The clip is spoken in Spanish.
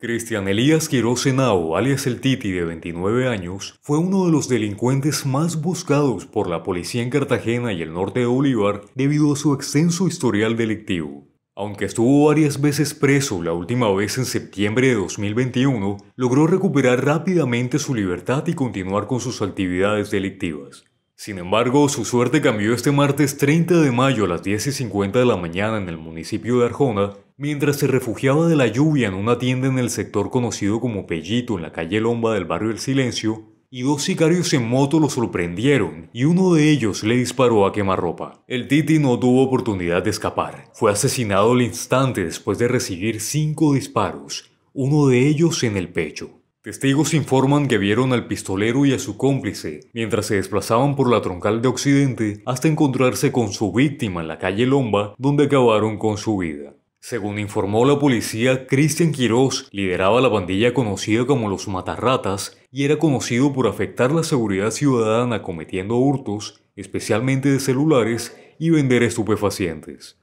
Cristian Elías Quiroz Senao, alias el Titi de 29 años, fue uno de los delincuentes más buscados por la policía en Cartagena y el norte de Bolívar debido a su extenso historial delictivo. Aunque estuvo varias veces preso, la última vez en septiembre de 2021, logró recuperar rápidamente su libertad y continuar con sus actividades delictivas. Sin embargo, su suerte cambió este martes 30 de mayo a las 10 y 50 de la mañana en el municipio de Arjona, Mientras se refugiaba de la lluvia en una tienda en el sector conocido como Pellito, en la calle Lomba del barrio El Silencio, y dos sicarios en moto lo sorprendieron y uno de ellos le disparó a quemarropa. El Titi no tuvo oportunidad de escapar. Fue asesinado al instante después de recibir cinco disparos, uno de ellos en el pecho. Testigos informan que vieron al pistolero y a su cómplice mientras se desplazaban por la troncal de Occidente hasta encontrarse con su víctima en la calle Lomba, donde acabaron con su vida. Según informó la policía, Cristian Quirós lideraba la pandilla conocida como los Matarratas y era conocido por afectar la seguridad ciudadana cometiendo hurtos, especialmente de celulares, y vender estupefacientes.